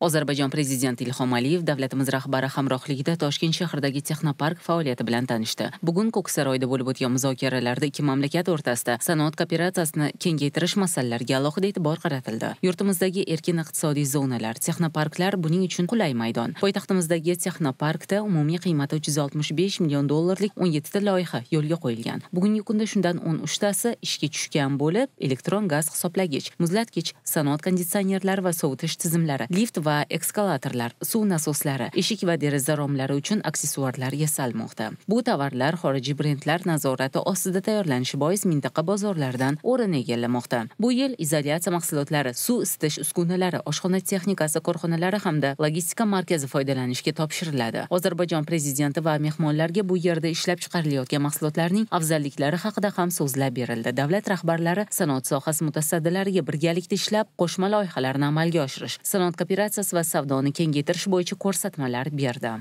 ozarbayjon prezidenti ilhom aliyev davlatimiz rahbari hamrohligida toshkent shahridagi texnopark faoliyati bilan tanishdi bugun ko'ksaroyda bo'lib o'tgan muzokaralarda ikki mamlakat o'rtasida sanoat kooperatsiyasini kengaytirish masalalariga alohida e'tibor qaratildi yurtimizdagi erkin iqtisodiy zonalar texnoparklar buning uchun qulay maydon poytaxtimizdagi texnoparkda umumiy qiymati uch yuz oltmish besh million dollarlik o'n yettita loyiha yo'lga qo'yilgan bugungi kunda shundan o'n uchtasi ishga tushgan bo'lib elektron gaz hisoblagich muzlatgich sanoat konditsionerlari va sovutish tizimlari lift va ekskalatorlar suv nasoslari eshik va deraza romlari uchun aksessuarlar yasalmoqda bu tovarlar xorijiy brendlar nazorati ostida tayyorlanishi bois mintaqa bozorlaridan o'rin egallamoqda bu yil izolyatsiya mahsulotlari suv isitish uskunalari oshxona texnikasi korxonalari hamda logistika markazi foydalanishga topshiriladi ozarbayjon prezidenti va mehmonlarga bu yerda ishlab chiqarilayotgan mahsulotlarning afzalliklari haqida ham so'zlab berildi davlat rahbarlari sanoat sohasi mutasaddilariga birgalikda ishlab qo'shma loyihalarni amalga oshirish sanoat kooperatsiyasi ta'sis va savdoni kengaytirish bo'yicha ko'rsatmalar berdi